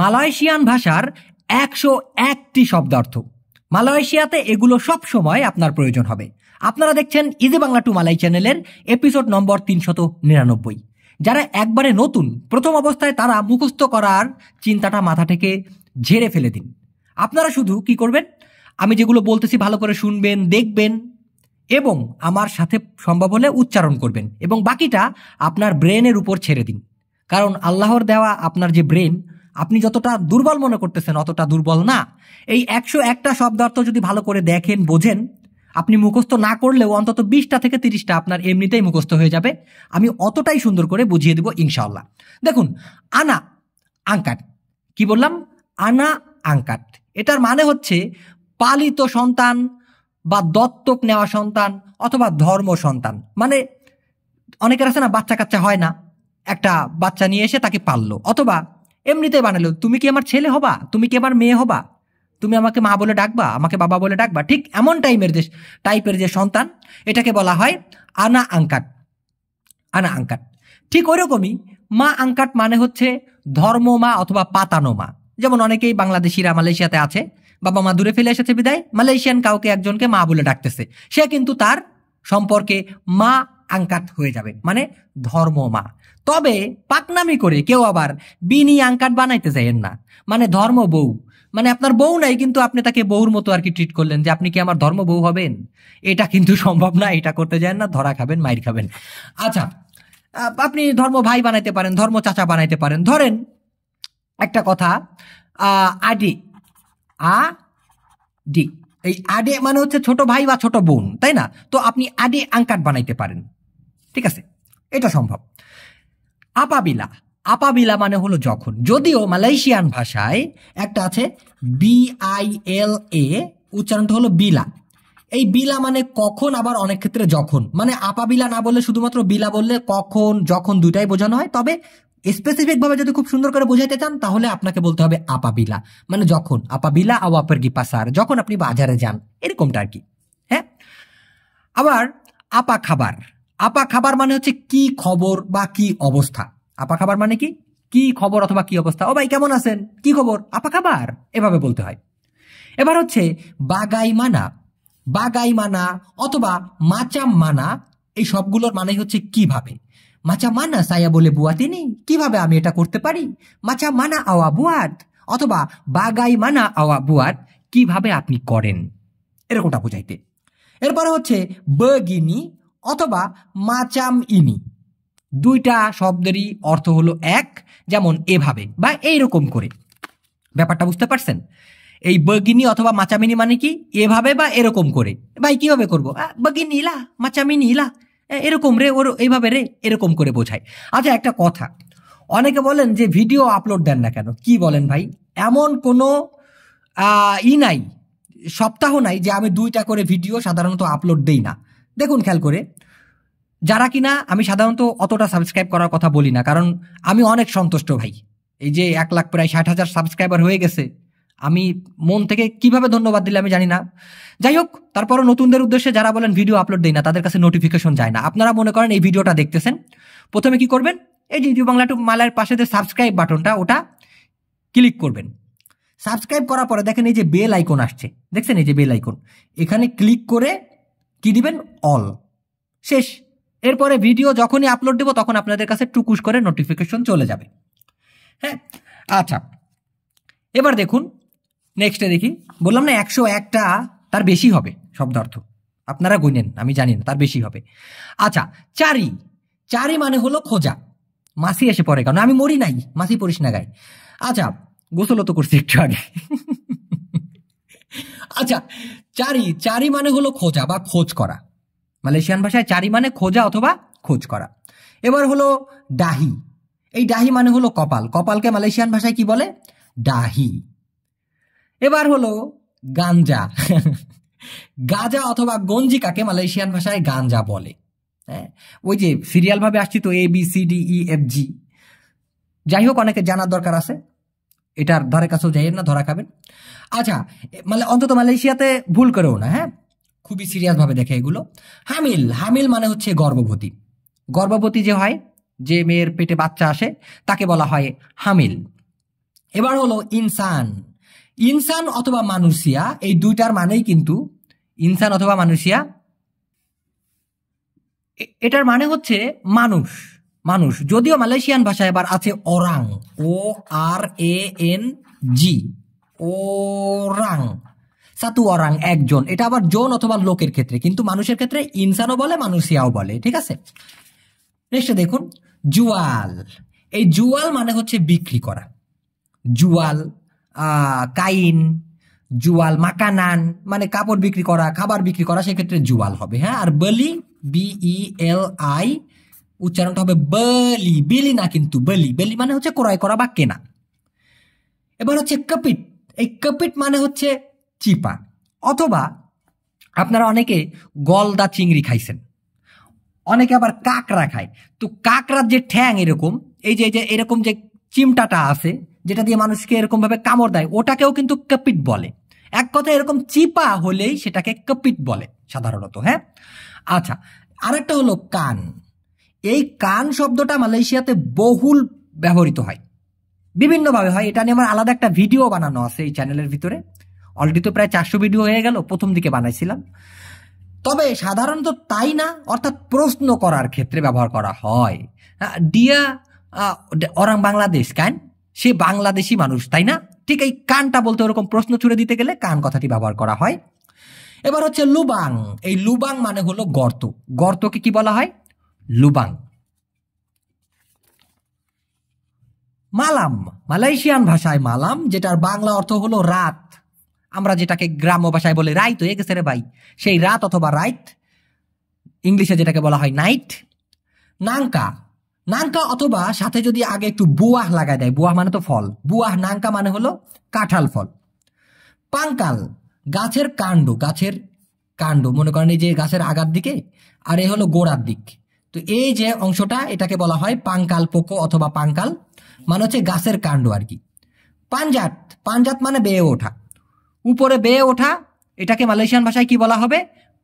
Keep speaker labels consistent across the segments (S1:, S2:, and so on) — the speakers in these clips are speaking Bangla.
S1: মালয়েশিয়ান ভাষার একশো একটি শব্দার্থ মালয়েশিয়াতে এগুলো সব সময় আপনার প্রয়োজন হবে আপনারা দেখছেন ইজি বাংলা টু মালাই চ্যানেলের এপিসোড নম্বর তিনশত নিরানব্বই যারা একবারে নতুন প্রথম অবস্থায় তারা মুখস্থ করার চিন্তাটা মাথা থেকে ঝেড়ে ফেলে দিন আপনারা শুধু কি করবেন আমি যেগুলো বলতেছি ভালো করে শুনবেন দেখবেন এবং আমার সাথে সম্ভব হলে উচ্চারণ করবেন এবং বাকিটা আপনার ব্রেনের উপর ছেড়ে দিন কারণ আল্লাহর দেওয়া আপনার যে ব্রেন আপনি যতটা দুর্বল মনে করতেছেন অতটা দুর্বল না এই একশো একটা শব্দার্থ যদি ভালো করে দেখেন বোঝেন আপনি মুখস্থ না করলেও অন্তত বিশটা থেকে তিরিশটা আপনার এমনিতেই মুখস্থ হয়ে যাবে আমি অতটাই সুন্দর করে বুঝিয়ে দেবো ইনশাল্লাহ দেখুন আনা আঙ্কাট কি বললাম আনা আঙ্কাট এটার মানে হচ্ছে পালিত সন্তান বা দত্তক নেওয়া সন্তান অথবা ধর্ম সন্তান মানে অনেকের আছে না বাচ্চা কাচ্চা হয় না একটা বাচ্চা নিয়ে এসে তাকে পাললো অথবা এমনিতেই বানালো তুমি কি আমার ছেলে হবা তুমি কি আমার মেয়ে হবা তুমি আমাকে মা বলে ডাকবা আমাকে বাবা বলে ডাকবা ঠিক এমন টাইপের যে টাইপের যে সন্তান এটাকে বলা হয় আনা আঙ্কাট আনা আঙ্কাট ঠিক ওইরকমই মা আঙ্কাট মানে হচ্ছে ধর্ম মা অথবা পাতানো মা যেমন অনেকেই বাংলাদেশিরা মালয়েশিয়াতে আছে বাবা মা দূরে ফেলে এসেছে বিদায় মালয়েশিয়ান কাউকে একজনকে মা বলে ডাকতেছে সে কিন্তু তার সম্পর্কে মা আঙ্কাত হয়ে যাবে মানে ধর্ম মা তবে পাকনামি করে কেউ আবার বিনি আংকাট বানাইতে চাইয়েন না মানে ধর্ম বউ মানে আপনার বউ নাই কিন্তু আপনি তাকে বউর মতো আর কি ট্রিট করলেন যে আপনি কি আমার ধর্ম বউ হবেন এটা কিন্তু সম্ভব না এটা করতে যায় না ধরা খাবেন মাইর খাবেন আচ্ছা আপনি ধর্ম ভাই বানাইতে পারেন ধর্ম চাচা বানাইতে পারেন ধরেন একটা কথা আডি আ ডি এই আডে মানে হচ্ছে ছোট ভাই বা ছোট বোন তাই না তো আপনি আডে আংকাট বানাইতে পারেন ঠিক আছে এটা সম্ভব আপাবিলা আপাবিলা মানে হলো যখন যদিও মালয়েশিয়ান ভাষায় একটা আছে বিআইএল এ উচ্চারণটা হলো বিলা এই বিলা মানে কখন আবার অনেক ক্ষেত্রে যখন মানে আপাবিলা না বললে শুধুমাত্র বিলা বললে কখন যখন দুটাই বোঝানো হয় তবে স্পেসিফিকভাবে যদি খুব সুন্দর করে বোঝাইতে চান তাহলে আপনাকে বলতে হবে আপাবিলা মানে যখন আপাবিলা আও আপের কি পাসার যখন আপনি বাজারে যান এরকমটা আর কি হ্যাঁ আবার আপা খাবার আপা খাবার মানে হচ্ছে কি খবর বা কি অবস্থা আপা খাবার মানে কি কি খবর অথবা কি অবস্থা ও ভাই কেমন আছেন কি খবর আপা খাবার এভাবে বলতে হয় এবার হচ্ছে বাগাই মানা বাগাই মানা অথবা মাচা মানা এই সবগুলোর মানে হচ্ছে কিভাবে মাচা মানা সায়া বলে বুয়া তিনি কিভাবে আমি এটা করতে পারি মাচা মানা আওয়া বুয়াত অথবা বাগাই মানা আওয়া বুয়াত কিভাবে আপনি করেন এরকমটা বোঝাইতে এরপরে হচ্ছে বগিনি অথবা মাচাম ইনি দুইটা শব্দেরই অর্থ হলো এক যেমন এভাবে বা এই রকম করে ব্যাপারটা বুঝতে পারছেন এই বগিনি অথবা মাচামিনি মানে কি এভাবে বা এরকম করে ভাই কিভাবে করবো বগিনি ইলা মাচামিনি ইলা এরকম রে ওর এইভাবে রে এরকম করে বোঝায় আচ্ছা একটা কথা অনেকে বলেন যে ভিডিও আপলোড দেন না কেন কি বলেন ভাই এমন কোনো ই নাই সপ্তাহ নাই যে আমি দুইটা করে ভিডিও সাধারণত আপলোড দেই না দেখুন খেয়াল করে যারা কিনা আমি সাধারণত অতটা সাবস্ক্রাইব করার কথা বলি না কারণ আমি অনেক সন্তুষ্ট ভাই এই যে এক লাখ প্রায় ষাট হাজার সাবস্ক্রাইবার হয়ে গেছে আমি মন থেকে কিভাবে ধন্যবাদ দিলে আমি জানি না যাই হোক তারপরও নতুনদের উদ্দেশ্যে যারা বলেন ভিডিও আপলোড দিই না তাদের কাছে নোটিফিকেশন যায় না আপনারা মনে করেন এই ভিডিওটা দেখতেছেন প্রথমে কি করবেন এই যে ইউটিউব বাংলা মালার পাশে যে সাবস্ক্রাইব বাটনটা ওটা ক্লিক করবেন সাবস্ক্রাইব করার পরে দেখেন এই যে বেল আইকন আসছে দেখছেন এই যে বেল আইকন এখানে ক্লিক করে কি দিবেন অল শেষ এরপরে ভিডিও যখনই আপলোড দেব তখন আপনাদের কাছে টুকুস করে নোটিফিকেশন চলে যাবে হ্যাঁ আচ্ছা এবার দেখুন নেক্সটে দেখি বললাম না একশো একটা তার বেশি হবে শব্দ অর্থ আপনারা গুনেন আমি জানি না তার বেশি হবে আচ্ছা চারি চারি মানে হলো খোঁজা মাসি এসে পড়ে কারণ আমি মরি নাই মাসি পড়িস না গাই আচ্ছা গোসলও তো করছি একটু আগে আচ্ছা চারি চারি মানে হলো খোঁজা বা খোঁজ করা মালয়েশিয়ান ভাষায় চারি মানে খোঁজা অথবা খোঁজ করা এবার হলো ডাহি এই ডাহি মানে হলো কপাল কপালকে মালয়েশিয়ান ভাষায় কি বলে ডাহি এবার হলো গাঞ্জা গাজা অথবা গঞ্জিকাকে মালয়েশিয়ান ভাষায় গাঞ্জা বলে হ্যাঁ ওই যে সিরিয়ালভাবে আসছি তো A B C D E F G যাই হোক অনেকে জানার দরকার আছে এটার ধারে কাছেও যাইয়েন না ধরা খাবেন আচ্ছা মানে অন্তত মালয়েশিয়াতে ভুল করেও না হ্যাঁ খুবই সিরিয়াসভাবে দেখে এগুলো হামিল হামিল মানে হচ্ছে গর্ভবতী গর্ভবতী যে হয় যে মেয়ের পেটে বাচ্চা আসে তাকে বলা হয় হামিল এবার হলো ইনসান ইনসান অথবা মানুষিয়া এই দুইটার মানেই কিন্তু ইনসান অথবা মানুষিয়া এটার মানে হচ্ছে মানুষ মানুষ যদিও মালয়েশিয়ান ভাষায় এবার আছে ওরাং ও আর এ এন জি ওরাং সাতু অরাং একজন এটা আবার জন অথবা লোকের ক্ষেত্রে কিন্তু মানুষের ক্ষেত্রে ইনসানও বলে মানুষিয়াও বলে ঠিক আছে নেক্সটে দেখুন জুয়াল এই জুয়াল মানে হচ্ছে বিক্রি করা জুয়াল কাইন জুয়াল মাকানান মানে কাপড় বিক্রি করা খাবার বিক্রি করা সেক্ষেত্রে জুয়াল হবে হ্যাঁ আর বলি বিই এল আই উচ্চারণটা হবে বলি বিলি না কিন্তু বলি বেলি মানে হচ্ছে ক্রয় করা বা কেনা এবার হচ্ছে কপিট এই কপিট মানে হচ্ছে চিপা অথবা আপনারা অনেকে গলদা চিংড়ি খাইছেন অনেকে আবার কাঁকড়া খায় তো কাঁকড়ার যে ঠ্যাং এরকম এই যে যে এরকম যে চিমটাটা আছে যেটা দিয়ে মানুষকে এরকমভাবে কামড় দেয় ওটাকেও কিন্তু কপিট বলে এক কথা এরকম চিপা হলেই সেটাকে কপিট বলে সাধারণত হ্যাঁ আচ্ছা আরেকটা হলো কান এই কান শব্দটা মালয়েশিয়াতে বহুল ব্যবহৃত হয় বিভিন্নভাবে হয় এটা নিয়ে আমার আলাদা একটা ভিডিও বানানো আছে এই চ্যানেলের ভিতরে অলরেডি তো প্রায় চারশো ভিডিও হয়ে গেল প্রথম দিকে বানাইছিলাম তবে সাধারণত তাই না অর্থাৎ প্রশ্ন করার ক্ষেত্রে ব্যবহার করা হয় ডিয়া অরাং বাংলাদেশ কান সে বাংলাদেশি মানুষ তাই না ঠিক এই কানটা বলতে ওরকম প্রশ্ন ছুড়ে দিতে গেলে কান কথাটি ব্যবহার করা হয় এবার হচ্ছে লুবাং এই লুবাং মানে হলো গর্ত গর্তকে কি বলা হয় লুবাং মালাম মালয়েশিয়ান ভাষায় মালাম যেটার বাংলা অর্থ হলো রাত আমরা যেটাকে গ্রাম্য ভাষায় বলে রাইত হয়ে গেছে রে ভাই সেই রাত অথবা রাইত ইংলিশে যেটাকে বলা হয় নাইট নাঙ্কা নাঙ্কা অথবা সাথে যদি আগে একটু বুয়াহ লাগায় দেয় বুয়াহ মানে তো ফল বুয়াহ নাঙ্কা মানে হলো কাঁঠাল ফল পাঙ্কাল গাছের কাণ্ড গাছের কাণ্ড মনে করেন এই যে গাছের আগার দিকে আর এ হলো গোড়ার দিক তো এই যে অংশটা এটাকে বলা হয় পাঙ্কাল পোকো অথবা পাঙ্কাল মানে হচ্ছে গাছের কাণ্ড আর কি পাঞ্জাত পাঞ্জাত মানে বেয়ে ওঠা উপরে বেয়ে ওঠা এটাকে মালয়েশিয়ান ভাষায় কি বলা হবে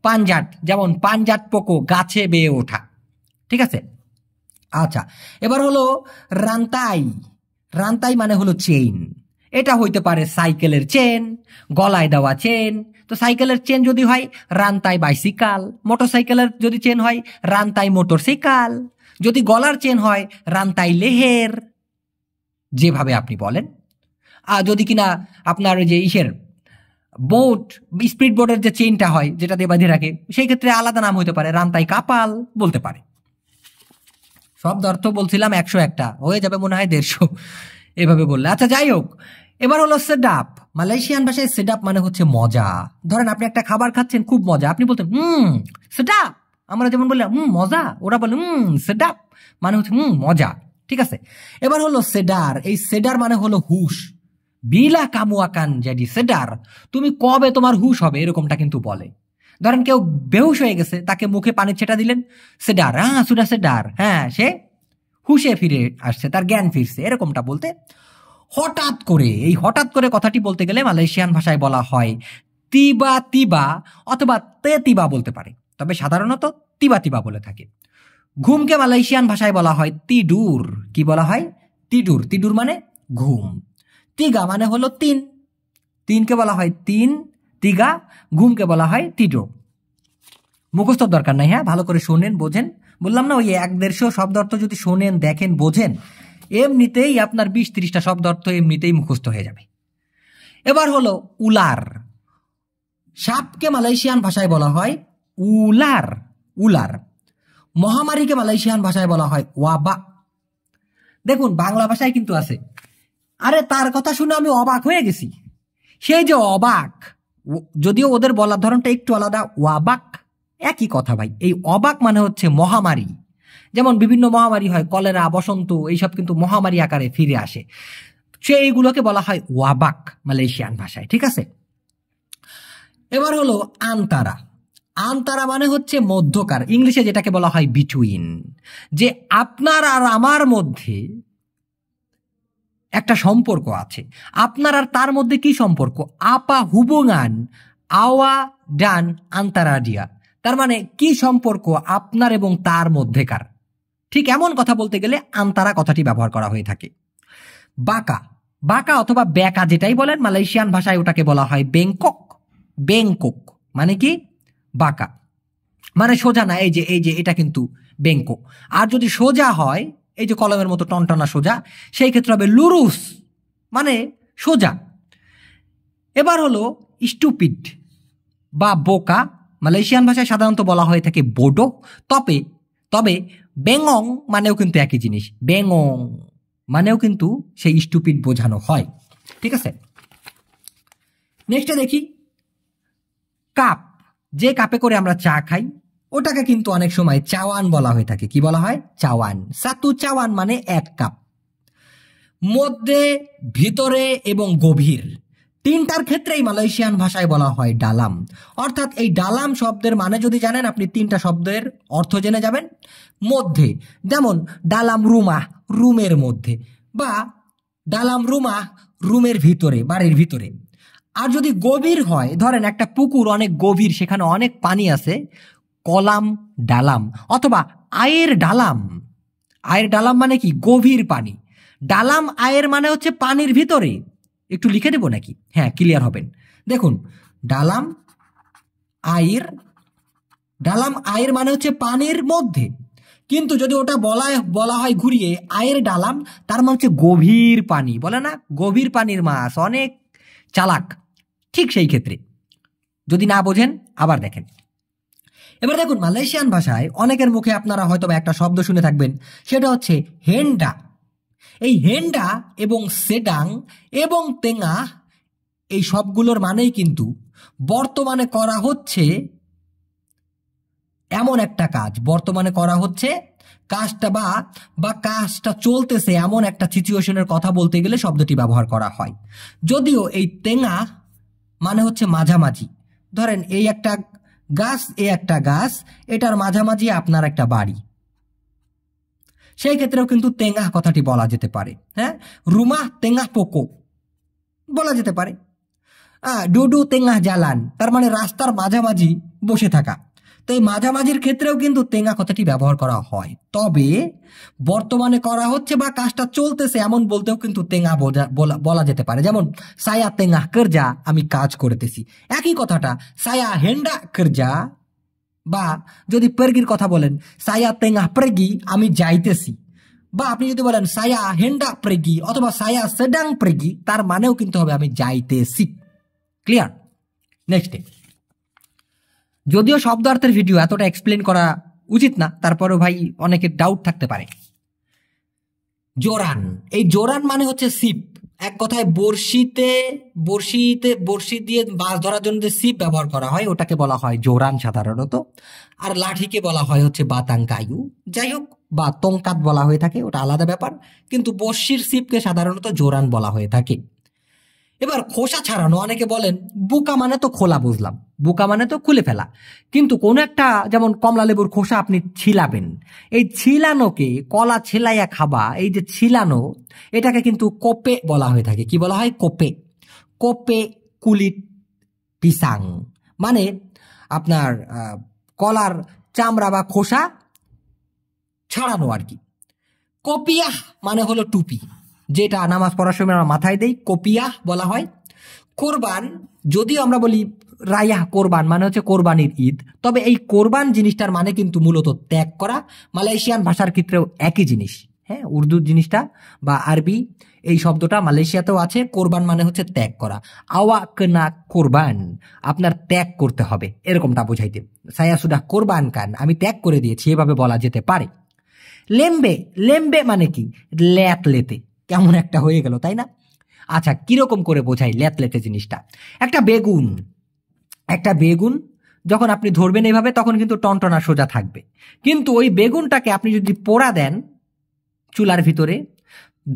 S1: পাঞ্জাট যেমন পাঞ্জাট পোকো গাছে বেয়ে ওঠা ঠিক আছে আচ্ছা এবার হলো রান্তাই রান্তাই মানে হলো চেইন এটা হইতে পারে সাইকেলের চেন গলায় দেওয়া চেন তো সাইকেলের চেন যদি হয় রান্তাই বাইসিকাল মোটরসাইকেলের যদি চেন হয় মোটর মোটরসাইকাল যদি গলার চেন হয় রানতাই লেহের যেভাবে আপনি বলেন আর যদি কিনা আপনার ওই যে ইসের বোট স্পিড বোটের যে চেনটা হয় যেটা দেবাধি রাখে সেই ক্ষেত্রে আলাদা নাম হতে পারে রান্তাই কাপাল বলতে পারে শব্দ অর্থ বলছিলাম একশো একটা হয়ে যাবে মনে হয় দেড়শো এভাবে বললে আচ্ছা যাই হোক এবার হলো সেডাপ মালয়েশিয়ান ভাষায় সেডাপ মানে হচ্ছে মজা ধরেন আপনি একটা খাবার খাচ্ছেন খুব মজা আপনি বলতেন হুম সেডাপ আমরা যেমন বললাম হুম মজা ওরা বলে হুম সেডাপ মানে হচ্ছে হুম মজা ঠিক আছে এবার হলো সেডার এই সেডার মানে হলো হুশ বিলা কামুয়াকান জ্যাডি সেডার তুমি কবে তোমার হুশ হবে এরকমটা কিন্তু বলে ধরেন কেউ বেহুশ হয়ে গেছে তাকে মুখে পানি ছেটা দিলেন সেডার হ্যাঁ সুডা সেডার হ্যাঁ সে হুশে ফিরে আসছে তার জ্ঞান ফিরছে এরকমটা বলতে হঠাৎ করে এই হঠাৎ করে কথাটি বলতে গেলে মালয়েশিয়ান ভাষায় বলা হয় তিবা তিবা অথবা তে তিবা বলতে পারে তবে সাধারণত তিবা তিবা বলে থাকে ঘুমকে মালয়েশিয়ান ভাষায় বলা হয় তিডুর কি বলা হয় তিডুর তিডুর মানে ঘুম তিগা মানে হলো তিন তিনকে বলা হয় তিন তিগা ঘুমকে বলা হয় তিডো মুখস্থ দরকার নাই হ্যাঁ ভালো করে শোনেন বোঝেন বললাম না ওই এক দেড়শো শব্দ অর্থ যদি শোনেন দেখেন বোঝেন এমনিতেই আপনার বিশ তিরিশটা শব্দ অর্থ এমনিতেই মুখস্থ হয়ে যাবে এবার হলো উলার সাপকে মালয়েশিয়ান ভাষায় বলা হয় উলার উলার মহামারীকে মালয়েশিয়ান ভাষায় বলা হয় ওয়াবা দেখুন বাংলা ভাষায় কিন্তু আছে আরে তার কথা শুনে আমি অবাক হয়ে গেছি সেই যে অবাক যদিও ওদের বলার ধরনটা একটু আলাদা ওয়াবাক একই কথা ভাই এই অবাক মানে হচ্ছে মহামারী যেমন বিভিন্ন মহামারী হয় কলেরা বসন্ত এইসব কিন্তু মহামারী আকারে ফিরে আসে সে এইগুলোকে বলা হয় ওয়াবাক মালয়েশিয়ান ভাষায় ঠিক আছে এবার হলো আন্তারা আন্তারা মানে হচ্ছে মধ্যকার ইংলিশে যেটাকে বলা হয় বিটুইন যে আপনার আর আমার মধ্যে একটা সম্পর্ক আছে আপনার আর তার মধ্যে কি সম্পর্ক আপা হুবুঙান আওয়া ডান আন্তারাডিয়া তার মানে কি সম্পর্ক আপনার এবং তার মধ্যেকার ঠিক এমন কথা বলতে গেলে আন্তারা কথাটি ব্যবহার করা হয়ে থাকে বাঁকা বাঁকা অথবা ব্যাকা যেটাই বলেন মালয়েশিয়ান ভাষায় ওটাকে বলা হয় বেঙ্কক বেঙ্কক মানে কি বাঁকা মানে সোজা না এই যে এই যে এটা কিন্তু বেঙ্কো আর যদি সোজা হয় এই যে কলমের মতো টনটনা সোজা সেই ক্ষেত্রে হবে লুরুস মানে সোজা এবার হলো স্টুপিড বা বোকা মালয়েশিয়ান ভাষায় সাধারণত বলা হয়ে থাকে বোডো তবে তবে বেঙং মানেও কিন্তু একই জিনিস বেঙং মানেও কিন্তু সেই স্টুপিট বোঝানো হয় ঠিক আছে নেক্সটে দেখি কাপ যে কাপে করে আমরা চা খাই ওটাকে কিন্তু অনেক সময় চাওয়ান বলা হয়ে থাকে কি বলা হয় চাওয়ান সাতু চাওয়ান মানে এক কাপ মধ্যে ভিতরে এবং গভীর তিনটার ক্ষেত্রেই মালয়েশিয়ান ভাষায় বলা হয় ডালাম অর্থাৎ এই ডালাম শব্দের মানে যদি জানেন আপনি তিনটা শব্দের অর্থ জেনে যাবেন মধ্যে যেমন ডালাম রুমা রুমের মধ্যে বা ডালাম রুমা রুমের ভিতরে বাড়ির ভিতরে আর যদি গভীর হয় ধরেন একটা পুকুর অনেক গভীর সেখানে অনেক পানি আছে কলাম ডালাম অথবা আয়ের ডালাম আয়ের ডালাম মানে কি গভীর পানি ডালাম আয়ের মানে হচ্ছে পানির ভিতরে একটু লিখে দেবো নাকি হ্যাঁ ক্লিয়ার হবেন দেখুন ডালাম আয়ের ডালাম আয়ের মানে হচ্ছে পানির মধ্যে কিন্তু যদি ওটা বলা বলা হয় ঘুরিয়ে আয়ের ডালাম তার মানে হচ্ছে গভীর পানি বলে না গভীর পানির মাছ অনেক চালাক ঠিক সেই ক্ষেত্রে যদি না বোঝেন আবার দেখেন এবার দেখুন মালয়েশিয়ান ভাষায় অনেকের মুখে আপনারা হয়তো একটা শব্দ শুনে থাকবেন সেটা হচ্ছে হেন্ডা এই হেন্ডা এবং সেডাং এবং তেঙা এই সবগুলোর মানেই কিন্তু বর্তমানে করা হচ্ছে এমন একটা কাজ বর্তমানে করা হচ্ছে কাজটা বা বা কাজটা চলতেছে এমন একটা সিচুয়েশনের কথা বলতে গেলে শব্দটি ব্যবহার করা হয় যদিও এই তেঙা মানে হচ্ছে মাঝামাঝি ধরেন এই একটা গাছ এ একটা গাছ এটার মাঝামাঝি আপনার একটা বাড়ি সেই ক্ষেত্রেও কিন্তু তেঙ্গাহ কথাটি বলা যেতে পারে হ্যাঁ রুমাহ তেঙ্গাহ পোকো বলা যেতে পারে ডুডু তেঙ্গাহ জালান তার মানে রাস্তার মাঝামাঝি বসে থাকা তো এই মাঝামাঝির ক্ষেত্রেও কিন্তু তেঙ্গা কথাটি ব্যবহার করা হয় তবে বর্তমানে করা হচ্ছে বা কাজটা চলতেছে এমন বলতেও কিন্তু তেঙ্গা বলা যেতে পারে যেমন সায়া তেঙ্গা কর্জা আমি কাজ করতেছি একই কথাটা সায়া হেন্ডা কর্জা বা যদি পেরগির কথা বলেন সায়া তেঙা প্রেগি আমি যাইতেছি বা আপনি যদি বলেন সায়া হেন্ডা প্রেগি অথবা সায়া সেডাং প্রেগি তার মানেও কিন্তু হবে আমি যাইতেছি ক্লিয়ার নেক্সট যদিও শব্দার্থের ভিডিও এতটা এক্সপ্লেন করা উচিত না তারপরেও ভাই অনেকের ডাউট থাকতে পারে জোরান এই জোরান মানে হচ্ছে সিপ এক কথায় বড়শিতে বড়শিতে বড়শি দিয়ে মাছ ধরার জন্য যে সিপ ব্যবহার করা হয় ওটাকে বলা হয় জোরান সাধারণত আর লাঠিকে বলা হয় হচ্ছে বাতাঙ্কায়ু যাই হোক বা তংকাত বলা হয়ে থাকে ওটা আলাদা ব্যাপার কিন্তু বর্ষির সিপকে সাধারণত জোরান বলা হয়ে থাকে এবার খোসা ছাড়ানো অনেকে বলেন বোকা মানে তো খোলা বুঝলাম বোকা মানে তো খুলে ফেলা কিন্তু কোন একটা যেমন কমলা লেবুর খোসা আপনি ছিলাবেন এই ছিলানোকে কলা ছিলাইয়া খাবা এই যে ছিলানো এটাকে কিন্তু কোপে বলা হয়ে থাকে কি বলা হয় কোপে কোপে কুলিট পিসাং মানে আপনার কলার চামড়া বা খোসা ছাড়ানো আর কি কপিয়া মানে হলো টুপি যেটা নামাজ পড়ার সময় আমরা মাথায় দেই কপিয়া বলা হয় কোরবান যদিও আমরা বলি রায়াহ কোরবান মানে হচ্ছে কোরবানির ঈদ তবে এই কোরবান জিনিসটার মানে কিন্তু মূলত ত্যাগ করা মালয়েশিয়ান ভাষার ক্ষেত্রেও একই জিনিস হ্যাঁ উর্দু জিনিসটা বা আরবি এই শব্দটা মালয়েশিয়াতেও আছে কোরবান মানে হচ্ছে ত্যাগ করা আওয়া না কোরবান আপনার ত্যাগ করতে হবে এরকমটা বোঝাইতে সায়াসুডা কোরবান কান আমি ত্যাগ করে দিয়েছি এভাবে বলা যেতে পারে লেম্বে লেম্বে মানে কি ল্যাত লেতে কেমন একটা হয়ে গেল তাই না আচ্ছা কীরকম করে বোঝাই ল্যাতলেতে জিনিসটা একটা বেগুন একটা বেগুন যখন আপনি ধরবেন এভাবে তখন কিন্তু টনটনা সোজা থাকবে কিন্তু ওই বেগুনটাকে আপনি যদি পোড়া দেন চুলার ভিতরে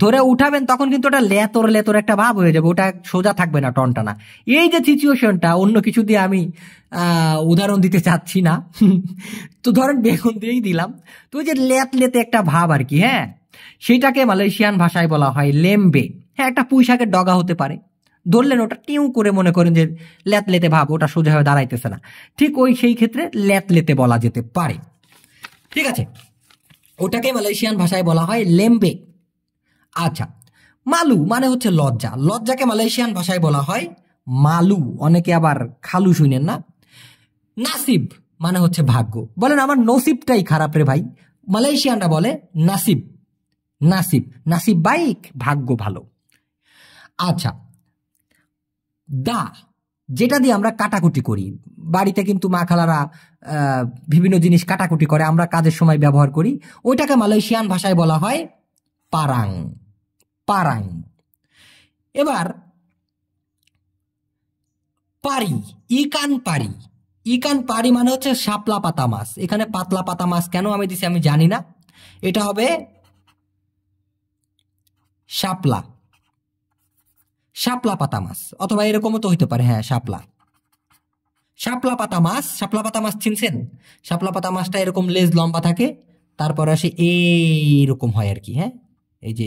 S1: ধরে উঠাবেন তখন কিন্তু ওটা লেতর লেতর একটা ভাব হয়ে যাবে ওটা সোজা থাকবে না টনটানা এই যে সিচুয়েশনটা অন্য কিছু দিয়ে আমি উদাহরণ দিতে চাচ্ছি না তো ধরেন বেগুন দিয়েই দিলাম তো ওই যে লেত লেতে একটা ভাব আর কি হ্যাঁ সেটাকে মালয়েশিয়ান ভাষায় বলা হয় লেম্বে হ্যাঁ একটা পুঁইশাকের ডগা হতে পারে ধরলেন ওটা টিউ করে মনে করেন যে ল্যাতলেতে ভাব ওটা সোজা হয়ে দাঁড়াইতেছে না ঠিক ওই সেই ক্ষেত্রে ল্যাতলেতে বলা যেতে পারে ঠিক আছে ওটাকে মালয়েশিয়ান ভাষায় বলা হয় লেম্বে আচ্ছা মালু মানে হচ্ছে লজ্জা লজ্জাকে মালয়েশিয়ান ভাষায় বলা হয় মালু অনেকে আবার খালু শুনেন না নাসিব মানে হচ্ছে ভাগ্য বলেন আমার নসিবটাই খারাপ রে ভাই মালয়েশিয়ানরা বলে নাসিব নাসিব নাসিব বাইক ভাগ্য ভালো আচ্ছা দা যেটা দিয়ে আমরা কাটাকুটি করি বাড়িতে কিন্তু মা খালারা বিভিন্ন জিনিস কাটাকুটি করে আমরা কাজের সময় ব্যবহার করি ওইটাকে মালয়েশিয়ান ভাষায় বলা হয় পারাং পারাং এবার পারি ইকান পারি ইকান পারি মানে হচ্ছে শাপলা পাতা মাছ এখানে পাতলা পাতা মাছ কেন আমি দিছি আমি জানি না এটা হবে শাপলা শাপলা পাতা মাছ অথবা এরকমও তো হইতে পারে হ্যাঁ শাপলা শাপলা পাতা মাছ শাপলা পাতা মাছ চিনছেন শাপলা পাতা মাছটা এরকম লেজ লম্বা থাকে তারপরে আসে এইরকম হয় আর কি হ্যাঁ এই যে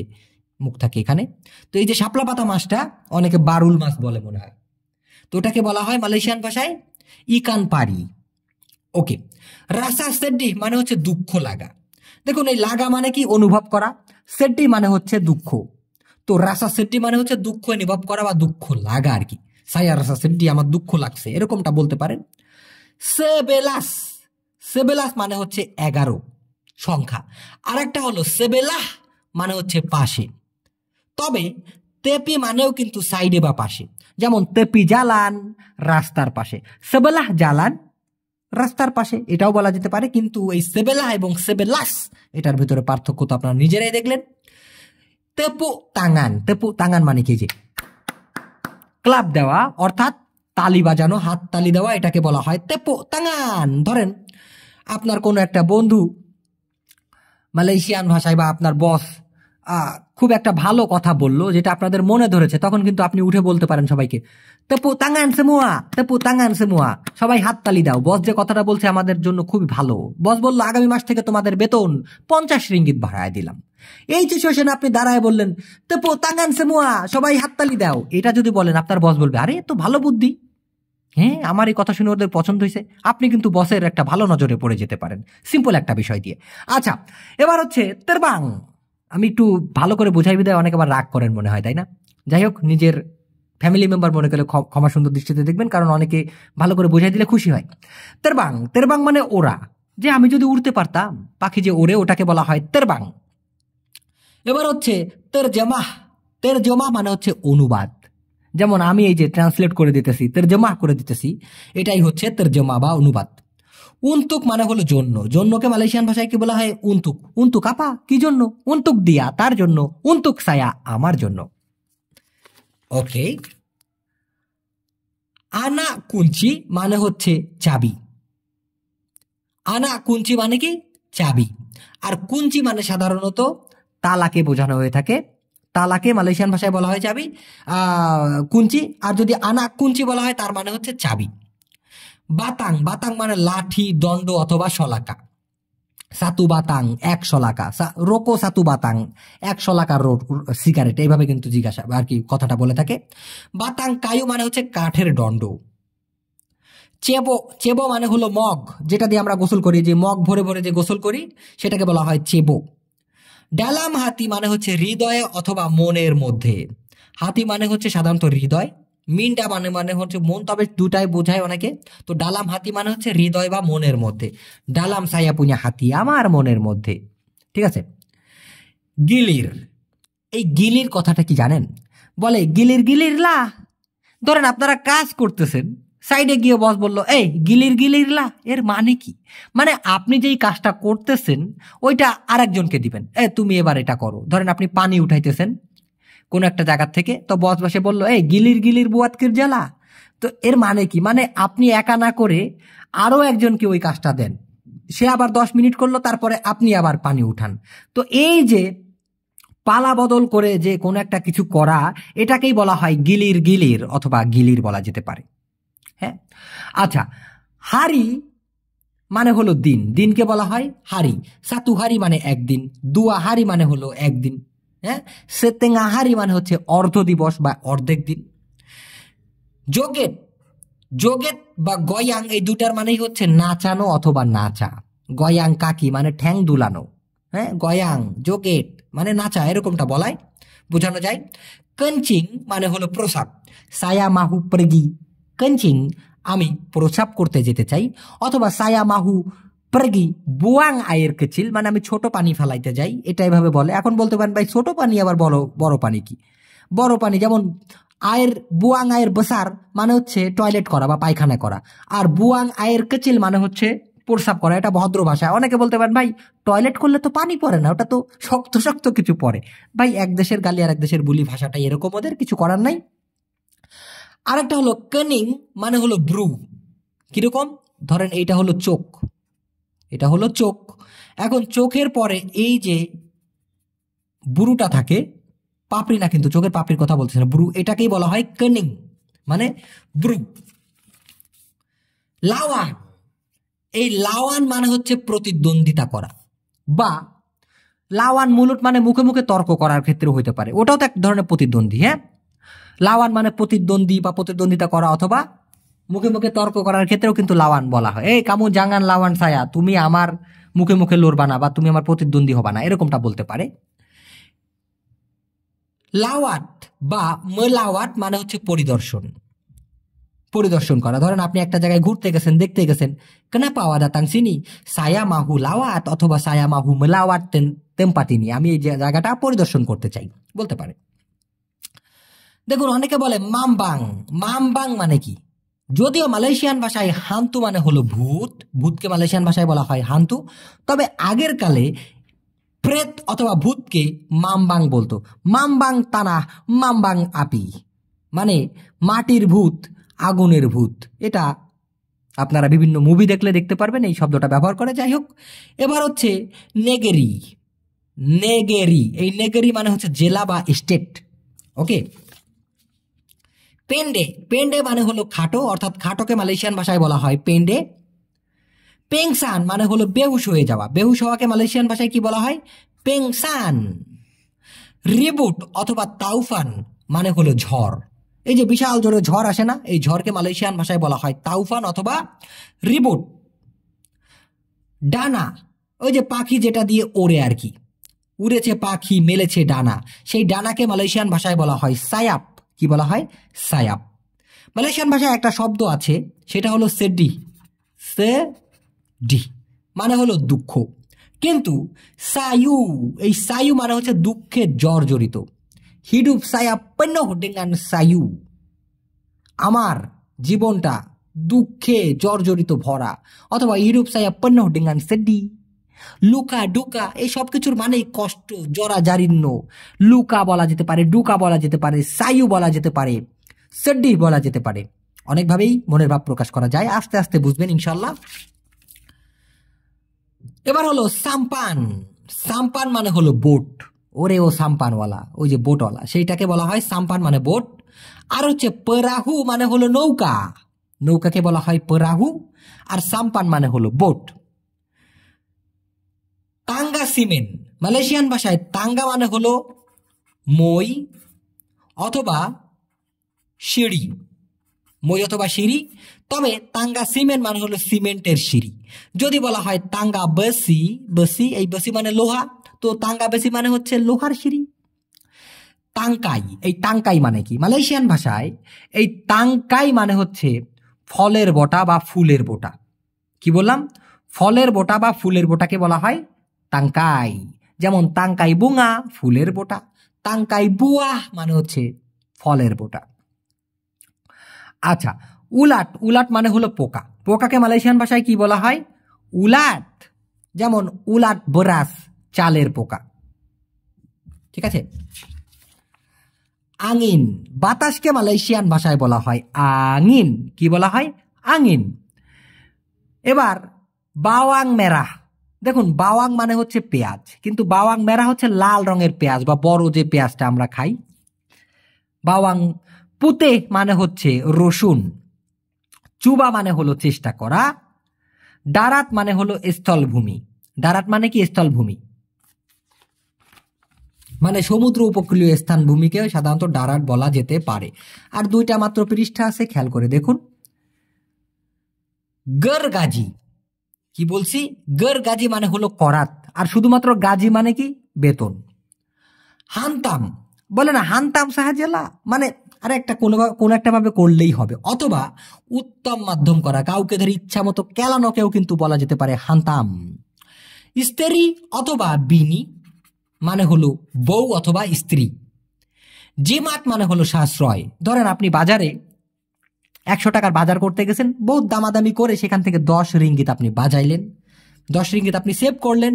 S1: মুখ থাকে এখানে তো এই যে শাপলা পাতা মাছটা অনেকে বারুল মাছ বলে মনে হয় তো ওটাকে বলা হয় মালয়েশিয়ান ভাষায় ইকান পারি ওকে রাসা সেড্ডি মানে হচ্ছে দুঃখ লাগা দেখুন এই লাগা মানে কি অনুভব করা সেড্ডি মানে হচ্ছে দুঃখ তো রাসা সেটি মানে হচ্ছে দুঃখ অনুভব করা বা দুঃখ লাগা আর কি সাইয়া রাসা সেটি আমার দুঃখ লাগছে এরকমটা বলতে পারেন সেবেলাস সেবেলাস মানে হচ্ছে এগারো সংখ্যা আর একটা হলো সেবেলাহ মানে হচ্ছে পাশে তবে তেপি মানেও কিন্তু সাইডে বা পাশে যেমন তেপি জালান রাস্তার পাশে সেবেলাহ জালান রাস্তার পাশে এটাও বলা যেতে পারে কিন্তু এই সেবেলাহ এবং সেবেলাস এটার ভিতরে পার্থক্য তো আপনারা নিজেরাই দেখলেন tepuk tangan tepuk tangan মানে কি যে ক্লাব দেওয়া অর্থাৎ তালি বাজানো হাত তালি দেওয়া এটাকে বলা হয় তেপো তাঙান ধরেন আপনার কোনো একটা বন্ধু মালয়েশিয়ান ভাষায় বা আপনার বস খুব একটা ভালো কথা বললো যেটা আপনাদের মনে ধরেছে তখন কিন্তু আপনি উঠে বলতে পারেন সবাইকে তেপু তাঙান সেমুয়া তেপু তাঙান সেমুয়া সবাই হাত তালি দাও বস যে কথাটা বলছে আমাদের জন্য খুবই ভালো বস বলল আগামী মাস থেকে তোমাদের বেতন পঞ্চাশ রিঙ্গিত ভাড়ায় দিলাম এই সিচুয়েশনে আপনি দাঁড়ায় বললেন পো তাঙান সেমুয়া সবাই হাততালি দাও এটা যদি বলেন আপনার বস বলবে আরে তো ভালো বুদ্ধি হ্যাঁ আমার এই কথা শুনে ওদের পছন্দ হয়েছে আপনি কিন্তু বসের একটা ভালো নজরে পড়ে যেতে পারেন সিম্পল একটা বিষয় দিয়ে আচ্ছা এবার হচ্ছে তেরবাং আমি একটু ভালো করে বোঝাই বিদায় অনেক আবার রাগ করেন মনে হয় তাই না যাই হোক নিজের ফ্যামিলি মেম্বার মনে করলে ক্ষমা সুন্দর দৃষ্টিতে দেখবেন কারণ অনেকে ভালো করে বোঝাই দিলে খুশি হয় তেরবাং তেরবাং মানে ওরা যে আমি যদি উড়তে পারতাম পাখি যে ওরে ওটাকে বলা হয় তেরবাং এবার হচ্ছে তের জমা তের জমা মানে হচ্ছে অনুবাদ যেমন আমি এই যে ট্রান্সলেট করে দিতেছি তের জমা করে দিতেছি এটাই হচ্ছে তের জমা বা অনুবাদ উন্তুক মানে হলো জন্য জন্যকে মালয়েশিয়ান ভাষায় কি বলা হয় উন্তুক উন্তুক আপা কি জন্য উন্তুক দিয়া তার জন্য উন্তুক সায়া আমার জন্য ওকে আনা কুঞ্চি মানে হচ্ছে চাবি আনা কুঞ্চি মানে কি চাবি আর কুঞ্চি মানে সাধারণত তালাকে বোঝানো হয়ে থাকে তালাকে মালয়েশিয়ান ভাষায় বলা হয় চাবি কুঞ্চি আর যদি আনা কুঞ্চি বলা হয় তার মানে হচ্ছে চাবি বাতাং বাতাং মানে লাঠি দণ্ড অথবা শলাকা সাতু বাতাং এক শলাকা রোকো সাতু বাতাং এক শলাকা রোড সিগারেট এইভাবে কিন্তু জিজ্ঞাসা আর কি কথাটা বলে থাকে বাতাং কায়ু মানে হচ্ছে কাঠের দণ্ড চেবো চেবো মানে হলো মগ যেটা দিয়ে আমরা গোসল করি যে মগ ভরে ভরে যে গোসল করি সেটাকে বলা হয় চেবো ডালাম হাতি মানে হচ্ছে হৃদয়ে অথবা মনের মধ্যে হাতি মানে হচ্ছে সাধারণত হৃদয় মিনটা মানে মানে হচ্ছে মন তবে দুটাই বোঝায় অনেকে তো ডালাম হাতি মানে হচ্ছে হৃদয় বা মনের মধ্যে ডালাম সাইয়া পুঁয়া হাতি আমার মনের মধ্যে ঠিক আছে গিলির এই গিলির কথাটা কি জানেন বলে গিলির গিলির লা ধরেন আপনারা কাজ করতেছেন সাইডে গিয়ে বস বলল এই গিলির গিলিরলা এর মানে কি মানে আপনি যেই কাজটা করতেছেন ওইটা আরেকজনকে দিবেন এ তুমি এবার এটা করো ধরেন আপনি পানি উঠাইতেছেন কোনো একটা জায়গার থেকে তো বস বসে বলল এই গিলির গিলির বুয়াতকির জেলা তো এর মানে কি মানে আপনি একা না করে আরও একজনকে ওই কাজটা দেন সে আবার দশ মিনিট করলো তারপরে আপনি আবার পানি উঠান তো এই যে পালা বদল করে যে কোনো একটা কিছু করা এটাকেই বলা হয় গিলির গিলির অথবা গিলির বলা যেতে পারে হ্যাঁ আচ্ছা হারি মানে হলো দিন দিনকে বলা হয় হারি সাতুহারি মানে একদিন দুয়াহারি মানে হলো একদিন হ্যাঁ সেতেঙ্গাহারি মানে হচ্ছে অর্ধ দিবস বা অর্ধেক দিন যোগেট যোগেত বা গয়াং এই দুটার মানেই হচ্ছে নাচানো অথবা নাচা গয়াং কাকি মানে ঠ্যাং দুলানো হ্যাঁ গয়াং যোগেট মানে নাচা এরকমটা বলায় বোঝানো যায় কঞ্চিং মানে হলো প্রসাদ সায়া মাহু প্রেগি kencing আমি প্রস্রাব করতে যেতে চাই অথবা সায়া মাহু প্রগি বুয়াং আয়ের কেচিল মানে আমি ছোট পানি ফেলাইতে যাই এটা এভাবে বলে এখন বলতে পারেন ভাই ছোট পানি আবার বড় বড় পানি কি বড় পানি যেমন আয়ের বুয়াং আয়ের বসার মানে হচ্ছে টয়লেট করা বা পায়খানা করা আর বুয়াং আয়ের কেচিল মানে হচ্ছে প্রসাব করা এটা ভদ্র ভাষা অনেকে বলতে পারেন ভাই টয়লেট করলে তো পানি পড়ে না ওটা তো শক্ত শক্ত কিছু পড়ে ভাই এক দেশের গালি আর এক দেশের বুলি ভাষাটা এরকম ওদের কিছু করার নাই আরেকটা হলো কানিং মানে হলো ব্রু কীরকম ধরেন এইটা হলো চোখ এটা হলো চোখ এখন চোখের পরে এই যে ব্রুটা থাকে পাপড়ি না কিন্তু চোখের পাপড়ির কথা বলছে না ব্রু এটাকেই বলা হয় কানিং মানে ব্রু লাওয়ান এই লাওয়ান মানে হচ্ছে প্রতিদ্বন্দ্বিতা করা বা লাওয়ান মুলুট মানে মুখে মুখে তর্ক করার ক্ষেত্রে হইতে পারে ওটাও তো এক ধরনের প্রতিদ্বন্দ্বী হ্যাঁ লাওয়ান মানে প্রতিদ্বন্দ্বী বা প্রতিদ্বন্দ্বিতা করা অথবা মুখে মুখে তর্ক করার ক্ষেত্রেও কিন্তু লাওয়ান বলা হয় এই কামু জাঙ্গান লাওয়ান সায়া তুমি আমার মুখে মুখে লড়বা না বা তুমি আমার প্রতিদ্বন্দ্বী হবা না এরকমটা বলতে পারে লাওয়াত বা মেলাওয়াত মানে হচ্ছে পরিদর্শন পরিদর্শন করা ধরেন আপনি একটা জায়গায় ঘুরতে গেছেন দেখতে গেছেন কেনা পাওয়া দাতাং চিনি সায়া মাহু লাওয়াত অথবা সায়া মাহু মেলাওয়াত তেম্পাতিনি আমি এই জায়গাটা পরিদর্শন করতে চাই বলতে পারে দেখুন অনেকে বলে মামবাং মামবাং মানে কি যদিও মালয়েশিয়ান ভাষায় হান্তু মানে হলো ভূত ভূতকে মালয়েশিয়ান ভাষায় বলা হয় হান্তু তবে আগের কালে প্রেত অথবা ভূতকে মামবাং বলতো মামবাং তানা মামবাং আপি মানে মাটির ভূত আগুনের ভূত এটা আপনারা বিভিন্ন মুভি দেখলে দেখতে পারবেন এই শব্দটা ব্যবহার করে যাই হোক এবার হচ্ছে নেগেরি নেগেরি এই নেগেরি মানে হচ্ছে জেলা বা স্টেট ওকে পেন্ডে পেন্ডে মানে হলো খাটো অর্থাৎ খাটোকে মালয়েশিয়ান ভাষায় বলা হয় পেন্ডে পেংসান মানে হলো বেহুশ হয়ে যাওয়া বেহুশ হওয়াকে মালয়েশিয়ান ভাষায় কি বলা হয় পেংসান রিবুট অথবা তাউফান মানে হলো ঝড় এই যে বিশাল জোরে ঝড় আসে না এই ঝড়কে মালয়েশিয়ান ভাষায় বলা হয় তাউফান অথবা রিবুট ডানা ওই যে পাখি যেটা দিয়ে ওড়ে আর কি উড়েছে পাখি মেলেছে ডানা সেই ডানাকে মালয়েশিয়ান ভাষায় বলা হয় সায়াপ কি বলা হয় সায়াব মালয়েশিয়ান ভাষায় একটা শব্দ আছে সেটা হলো সেডি সে ডি মানে হলো দুঃখ কিন্তু সায়ু এই সায়ু মানে হচ্ছে দুঃখে জর্জরিত হিডুপ সায়াপন্ন হোডেঙ্গান সায়ু আমার জীবনটা দুঃখে জর্জরিত ভরা অথবা ইউরোপ পণ্য হোডেঙ্গান সেডি লুকা ডুকা এই সব কিছুর মানেই কষ্ট জরা জারিণ্য লুকা বলা যেতে পারে ডুকা বলা যেতে পারে সাইউ বলা যেতে পারে সড্ডি বলা যেতে পারে অনেকভাবেই মনের ভাব প্রকাশ করা যায় আস্তে আস্তে বুঝবেন ইনশাল্লাহ এবার হলো সাম্পান সাম্পান মানে হলো বোট ওরে ও সাম্পানওয়ালা ওই যে বোটওয়ালা সেইটাকে বলা হয় সাম্পান মানে বোট আর হচ্ছে পেরাহু মানে হলো নৌকা নৌকাকে বলা হয় পরাহু আর সাম্পান মানে হলো বোট তাঙ্গা সিমেন মালয়েশিয়ান ভাষায় তাঙ্গা মানে হলো মই অথবা সিঁড়ি মই অথবা সিঁড়ি তবে তাঙ্গা সিমেন্ট মানে হলো সিমেন্টের সিঁড়ি যদি বলা হয় তাঙ্গা বসি বসি এই বসি মানে লোহা তো তাঙ্গা বেশি মানে হচ্ছে লোহার সিঁড়ি তাঙ্কাই এই তাঙ্কাই মানে কি মালয়েশিয়ান ভাষায় এই তাঙ্কাই মানে হচ্ছে ফলের বোটা বা ফুলের বোটা কি বললাম ফলের বোটা বা ফুলের বোটাকে বলা হয় তাঙ্কাই যেমন তাঙ্কাই বুঙা ফুলের বোটা তাঙ্কাই বুয়াহ মানে হচ্ছে ফলের বোটা আচ্ছা উলাট উলাট মানে হলো পোকা পোকাকে মালয়েশিয়ান ভাষায় কি বলা হয় উলাট যেমন উলাট বরাস চালের পোকা ঠিক আছে আঙিন বাতাসকে মালয়েশিয়ান ভাষায় বলা হয় আঙিন কি বলা হয় আঙিন এবার বাওয়াং মেরাহ দেখুন বাওয়াং মানে হচ্ছে পেঁয়াজ কিন্তু বাওয়াং মেরা হচ্ছে লাল রঙের পেঁয়াজ বা বড় যে পেঁয়াজটা আমরা খাই বাওয়াং পুতে মানে হচ্ছে রসুন চুবা মানে হলো চেষ্টা করা ডারাত মানে হলো স্থলভূমি ডারাত মানে কি স্থলভূমি মানে সমুদ্র উপকূলীয় স্থান ভূমিকে সাধারণত ডারাট বলা যেতে পারে আর দুইটা মাত্র পৃষ্ঠা আছে খেয়াল করে দেখুন গরগাজি কি বলছি গর গাজি মানে হলো করাত আর শুধুমাত্র গাজি মানে কি বেতন হানতাম বলে না হানতাম সাহায্যলা মানে আর একটা কোনো কোনো একটা ভাবে করলেই হবে অথবা উত্তম মাধ্যম করা কাউকে ধর ইচ্ছা মতো কেউ কিন্তু বলা যেতে পারে হানতাম স্ত্রী অথবা বিনি মানে হলো বউ অথবা স্ত্রী জিমাত মানে হলো সাশ্রয় ধরেন আপনি বাজারে একশো টাকার বাজার করতে গেছেন বহুত দামাদামি করে সেখান থেকে দশ রিঙ্গিত আপনি বাজাইলেন দশ রিঙ্গিত আপনি সেভ করলেন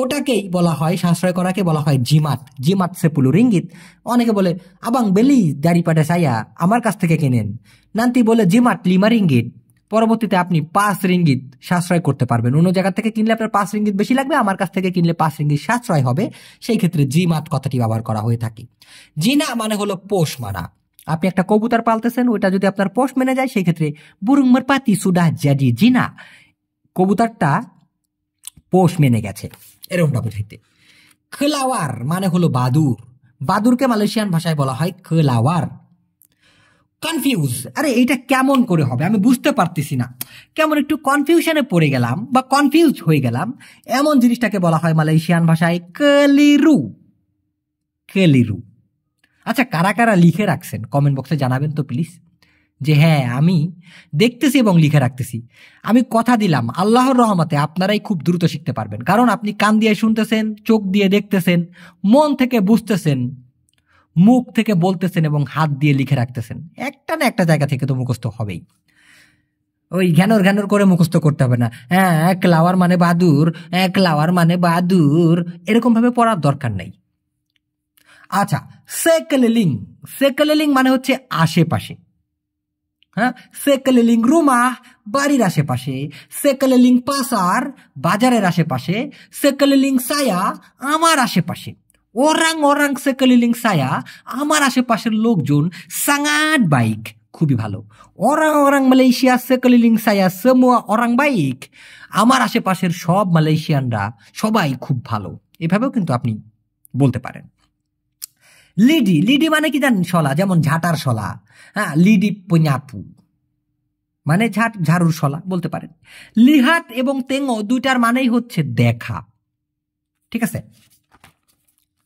S1: ওটাকেই বলা হয় সাশ্রয় করাকে বলা হয় জিমাত জিমাত সেপুলু রিঙ্গিত অনেকে বলে আবাং বেলি দাড়ি পাটে সাইয়া আমার কাছ থেকে কেনেন নান্তি বলে জিমাত লিমা রিঙ্গিত পরবর্তীতে আপনি পাঁচ রিঙ্গিত সাশ্রয় করতে পারবেন অন্য জায়গা থেকে কিনলে আপনার পাঁচ রিঙ্গিত বেশি লাগবে আমার কাছ থেকে কিনলে পাঁচ রিঙ্গিত সাশ্রয় হবে সেই ক্ষেত্রে জিমাত কথাটি ব্যবহার করা হয়ে থাকে জিনা মানে হলো পোষ মারা আপনি একটা কবুতর পালতেছেন ওইটা যদি আপনার পোষ মেনে যায় সেই ক্ষেত্রে বুরুংমার পাতি সুডা জাডি জিনা কবুতরটা পোষ মেনে গেছে এরকমটা বুঝাইতে খেলাওয়ার মানে হলো বাদুর বাদুরকে মালয়েশিয়ান ভাষায় বলা হয় খেলাওয়ার কনফিউজ আরে এইটা কেমন করে হবে আমি বুঝতে পারতেছি না কেমন একটু কনফিউশনে পড়ে গেলাম বা কনফিউজ হয়ে গেলাম এমন জিনিসটাকে বলা হয় মালয়েশিয়ান ভাষায় কেলিরু কেলিরু আচ্ছা কারা কারা লিখে রাখছেন কমেন্ট বক্সে জানাবেন তো প্লিজ যে হ্যাঁ আমি দেখতেছি এবং লিখে রাখতেছি আমি কথা দিলাম আল্লাহর রহমতে আপনারাই খুব দ্রুত শিখতে পারবেন কারণ আপনি কান দিয়ে শুনতেছেন চোখ দিয়ে দেখতেছেন মন থেকে বুঝতেছেন মুখ থেকে বলতেছেন এবং হাত দিয়ে লিখে রাখতেছেন একটা না একটা জায়গা থেকে তো মুখস্থ হবেই ওই ঘ্যানোর ঘ্যানর করে মুখস্থ করতে হবে না হ্যাঁ ক্লাওয়ার মানে বাদুর ক্লাওয়ার মানে বাদুর এরকমভাবে পড়ার দরকার নেই আচ্ছা সেকলেলিং সেকলেলিং মানে হচ্ছে আশেপাশে হ্যাঁ সেকলেলিং রুমা বাড়ির আশেপাশে সেকলেলিং পাসার বাজারের আশেপাশে সেকলেলিং সায়া আমার আশেপাশে ওরাং ওরাং সেকলেলিং সায়া আমার আশেপাশের লোকজন সাঙাট বাইক খুবই ভালো ওরাং ওরাং মালয়েশিয়া সেকলেলিং সায়া সেমুয়া ওরাং বাইক আমার আশেপাশের সব মালয়েশিয়ানরা সবাই খুব ভালো এভাবেও কিন্তু আপনি বলতে পারেন লিডি লিডি মানে কি জানেন শলা যেমন ঝাঁটার শলা হ্যাঁ লিডি পঞ্জাপু মানে ঝাট ঝাড়ুর শলা বলতে পারেন লিহাত এবং তেঙ্গ দুইটার মানেই হচ্ছে দেখা ঠিক আছে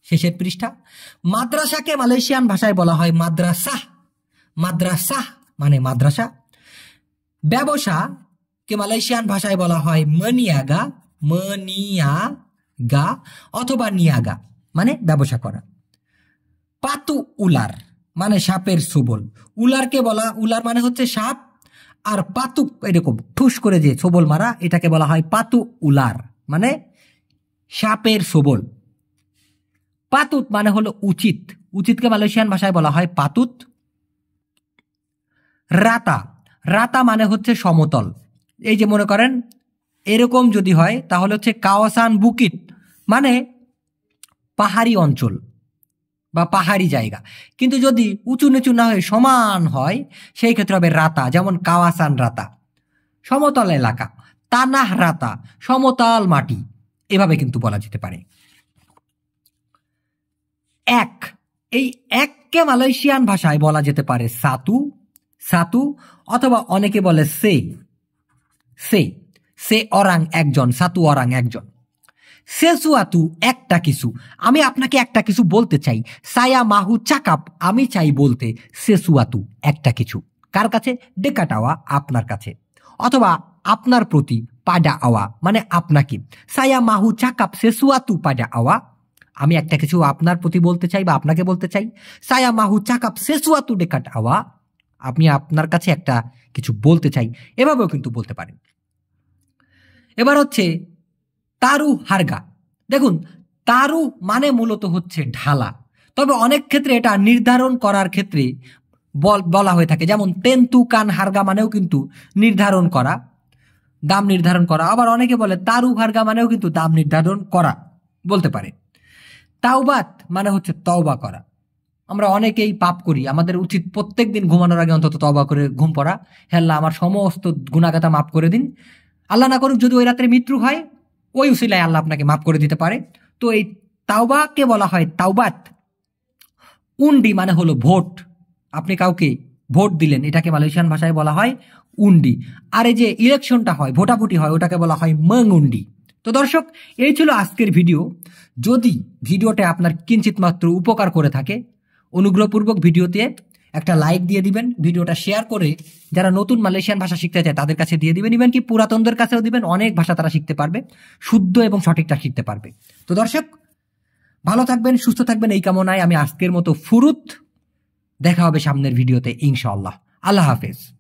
S1: শেষের পৃষ্ঠা মাদ্রাসাকে মালয়েশিয়ান ভাষায় বলা হয় মাদ্রাসা মাদ্রাসা মানে মাদ্রাসা ব্যবসা কে মালয়েশিয়ান ভাষায় বলা হয় মনিয়াগা মনিয়াগা অথবা নিয়াগা মানে ব্যবসা করা পাতু উলার মানে সাপের সুবল উলারকে বলা উলার মানে হচ্ছে সাপ আর পাতুক এরকম ঠুস করে যে সবল মারা এটাকে বলা হয় পাতু উলার মানে সাপের সবল পাতুত মানে হলো উচিত উচিতকে মালয়েশিয়ান ভাষায় বলা হয় পাতুত রাতা রাতা মানে হচ্ছে সমতল এই যে মনে করেন এরকম যদি হয় তাহলে হচ্ছে কাওয়াসান বুকিট মানে পাহাড়ি অঞ্চল বা পাহাড়ি জায়গা কিন্তু যদি উঁচু নিচু না হয়ে সমান হয় সেই ক্ষেত্রে হবে রাতা যেমন কাওয়াসান রাতা সমতল এলাকা তানাহ রাতা সমতল মাটি এভাবে কিন্তু বলা যেতে পারে এক এই এককে মালয়েশিয়ান ভাষায় বলা যেতে পারে সাতু সাতু অথবা অনেকে বলে সে সে সে অরাং একজন সাতু অরাং একজন সেজুয়াতু একটা কিছু আমি আপনাকে একটা কিছু বলতে চাই সায়া মাহু চাকাপ আমি চাই বলতে সেসুয়াতু একটা কিছু কার কাছে ডেকাটাওয়া আপনার কাছে অথবা আপনার প্রতি পাডা আওয়া মানে আপনাকে সায়া মাহু চাকাপ সেসুয়াতু পাডা আওয়া আমি একটা কিছু আপনার প্রতি বলতে চাই বা আপনাকে বলতে চাই সায়া মাহু চাকাপ সেসুয়াতু ডেকাট আওয়া আপনি আপনার কাছে একটা কিছু বলতে চাই এভাবেও কিন্তু বলতে পারেন এবার হচ্ছে তারু হারগা দেখুন তারু মানে মূলত হচ্ছে ঢালা তবে অনেক ক্ষেত্রে এটা নির্ধারণ করার ক্ষেত্রে বলা হয়ে থাকে যেমন তেন্তু কান হারগা মানেও কিন্তু নির্ধারণ করা দাম নির্ধারণ করা আবার অনেকে বলে তারু হারগা মানেও কিন্তু দাম নির্ধারণ করা বলতে পারে তাওবাত মানে হচ্ছে তওবা করা আমরা অনেকেই পাপ করি আমাদের উচিত প্রত্যেক দিন ঘুমানোর আগে অন্তত তবা করে ঘুম পড়া হেল্লা আমার সমস্ত গুণাগাতা মাফ করে দিন আল্লাহ না করুক যদি ওই রাত্রে মৃত্যু হয় ওই উসিলায় আল্লাহ আপনাকে মাফ করে দিতে পারে তো এই তাওবাকে বলা হয় তাওবাত উন্ডি মানে হলো ভোট আপনি কাউকে ভোট দিলেন এটাকে মালয়েশিয়ান ভাষায় বলা হয় উন্ডি আর এই যে ইলেকশনটা হয় ভোটাভুটি হয় ওটাকে বলা হয় মং উন্ডি তো দর্শক এই ছিল আজকের ভিডিও যদি ভিডিওটা আপনার কিঞ্চিত মাত্র উপকার করে থাকে অনুগ্রহপূর্বক ভিডিওতে একটা লাইক দিয়ে দিবেন ভিডিওটা শেয়ার করে যারা নতুন মালয়েশিয়ান ভাষা শিখতে চায় তাদের কাছে দিয়ে দিবেন ইভেন কি পুরাতনদের কাছেও দিবেন অনেক ভাষা তারা শিখতে পারবে শুদ্ধ এবং সঠিকটা শিখতে পারবে তো দর্শক ভালো থাকবেন সুস্থ থাকবেন এই কামনায় আমি আজকের মতো ফুরুত দেখা হবে সামনের ভিডিওতে ইনশাআল্লাহ আল্লাহ হাফেজ